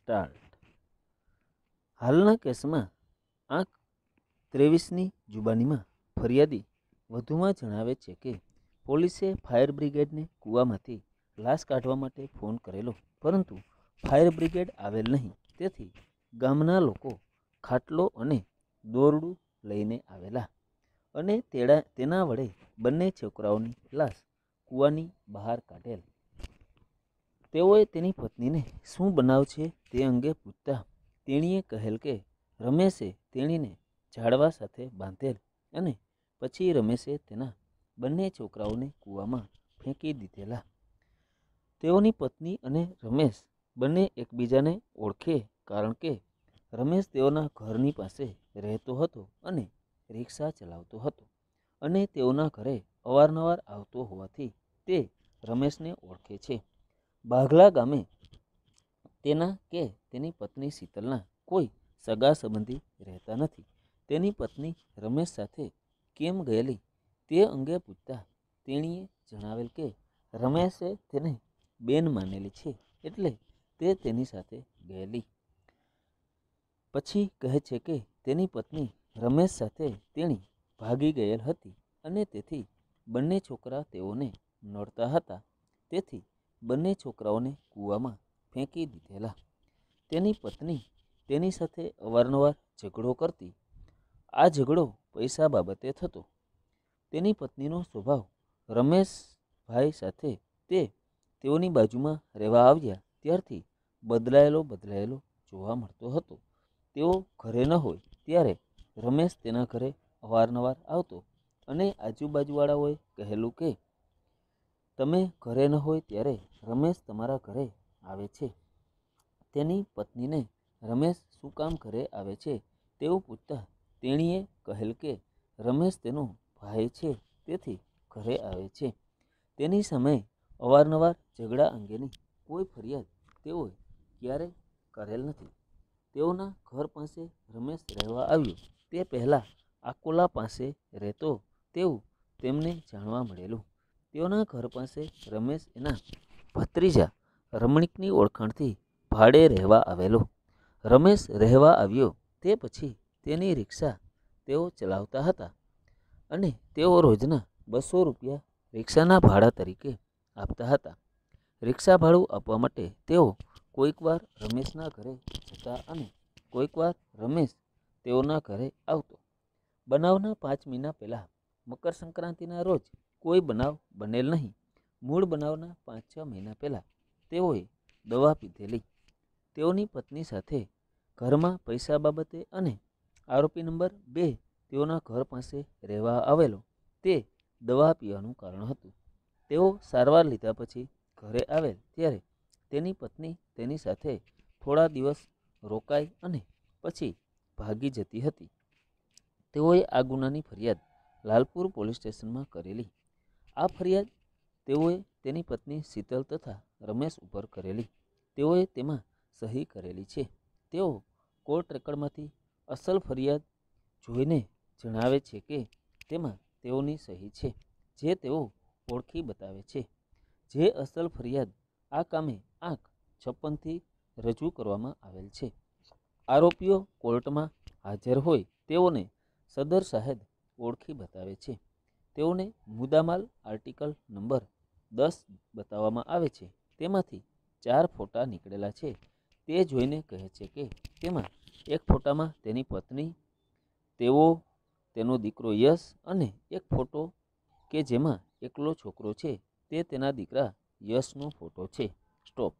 start હાલના કેસમાં આંખ ત્રેવીસની જુબાનીમાં ફરિયાદી વધુમાં જણાવે છે કે પોલીસે ફાયર બ્રિગેડને કૂવામાંથી લાશ કાઢવા માટે ફોન કરેલો પરંતુ ફાયર બ્રિગેડ આવેલ નહીં તેથી ગામના લોકો ખાટલો અને દોરડું લઈને આવેલા અને તેના વડે બંને છોકરાઓની લાશ કૂવાની બહાર કાઢેલ તેઓએ તેની પત્નીને શું બનાવ છે તે અંગે પૂછતા તેણીએ કહેલ કે રમેશે તેણીને ઝાડવા સાથે બાંધેલ અને પછી રમેશે તેના બંને છોકરાઓને કૂવામાં ફેંકી દીધેલા તેઓની પત્ની અને રમેશ બંને એકબીજાને ઓળખે કારણ કે રમેશ તેઓના ઘરની પાસે રહેતો હતો અને રિક્ષા ચલાવતો હતો અને તેઓના ઘરે અવારનવાર આવતો હોવાથી તે રમેશને ઓળખે છે બાઘલા ગામે તેના કે તેની પત્ની શીતલના કોઈ સગા સંબંધી રહેતા નથી તેની પત્ની રમેશ સાથે કેમ ગયેલી તે અંગે પૂછતા તેણીએ જણાવેલ કે રમેશે તેને બેન માનેલી છે એટલે તે તેની સાથે ગયેલી પછી કહે છે કે તેની પત્ની રમેશ સાથે તેણી ભાગી ગયેલ હતી અને તેથી બંને છોકરા તેઓને નડતા હતા તેથી બંને છોકરાઓને કૂવામાં ફેંકી દીધેલા તેની પત્ની તેની સાથે અવારનવાર ઝઘડો કરતી આ ઝઘડો પૈસા બાબતે થતો તેની પત્નીનો સ્વભાવ રમેશભાઈ સાથે તે તેઓની બાજુમાં રહેવા આવ્યા ત્યારથી બદલાયેલો બદલાયેલો જોવા મળતો હતો તેઓ ઘરે ન હોય ત્યારે રમેશ તેના ઘરે અવારનવાર આવતો અને આજુબાજુવાળાઓએ કહેલું કે તમે ઘરે ન હોય ત્યારે રમેશ તમારા ઘરે આવે છે તેની પત્નીને રમેશ શું કામ ઘરે આવે છે તેવું પૂછતા તેણીએ કહેલ કે રમેશ તેનો ભાઈ છે તેથી ઘરે આવે છે તેની સામે અવારનવાર ઝઘડા અંગેની કોઈ ફરિયાદ તેઓએ ક્યારેય કરેલ નથી તેઓના ઘર પાસે રમેશ રહેવા આવ્યો તે પહેલાં આકોલા પાસે રહેતો તેવું તેમને જાણવા મળેલું તેઓના ઘર પાસે રમેશ એના ભત્રીજા રમણીકની ઓળખાણથી ભાડે રહેવા આવેલો રમેશ રહેવા આવ્યો તે પછી તેની રિક્ષા તેઓ ચલાવતા હતા અને તેઓ રોજના બસો રૂપિયા રિક્ષાના ભાડા તરીકે આપતા હતા રિક્ષા ભાડું આપવા માટે તેઓ કોઈકવાર રમેશના ઘરે જતા અને કોઈકવાર રમેશ તેઓના ઘરે આવતો બનાવના પાંચ મહિના પહેલાં મકર સંક્રાંતિના રોજ કોઈ બનાવ બનેલ નહીં મૂળ બનાવના પાંચ છ મહિના પહેલાં તેઓએ દવા પીધેલી તેઓની પત્ની સાથે ઘરમાં પૈસા બાબતે અને આરોપી નંબર બે તેઓના ઘર પાસે રહેવા આવેલો તે દવા પીવાનું કારણ હતું તેઓ સારવાર લીધા પછી ઘરે આવેલ ત્યારે તેની પત્ની તેની સાથે થોડા દિવસ રોકાઈ અને પછી ભાગી જતી હતી તેઓએ આ ગુનાની ફરિયાદ લાલપુર પોલીસ સ્ટેશનમાં કરેલી આ ફરિયાદ તેઓએ તેની પત્ની શીતલ તથા રમેશ ઉપર કરેલી તેઓએ તેમાં સહી કરેલી છે તેઓ કોર્ટ રેકર્ડમાંથી અસલ ફરિયાદ જોઈને જણાવે છે કે તેમાં તેઓની સહી છે જે તેઓ ઓળખી બતાવે છે જે અસલ ફરિયાદ આ કામે આંખ છપ્પનથી રજૂ કરવામાં આવેલ છે આરોપીઓ કોર્ટમાં હાજર હોય તેઓને સદર સાહેબ ઓળખી બતાવે છે તેઓને મુદ્દામાલ આર્ટિકલ નંબર દસ બતાવવામાં આવે છે તેમાંથી ચાર ફોટા નીકળેલા છે તે જોઈને કહે છે કે તેમાં એક ફોટામાં તેની પત્ની તેઓ તેનો દીકરો યશ અને એક ફોટો કે જેમાં એકલો છોકરો છે તે તેના દીકરા યશનો ફોટો છે સ્ટોપ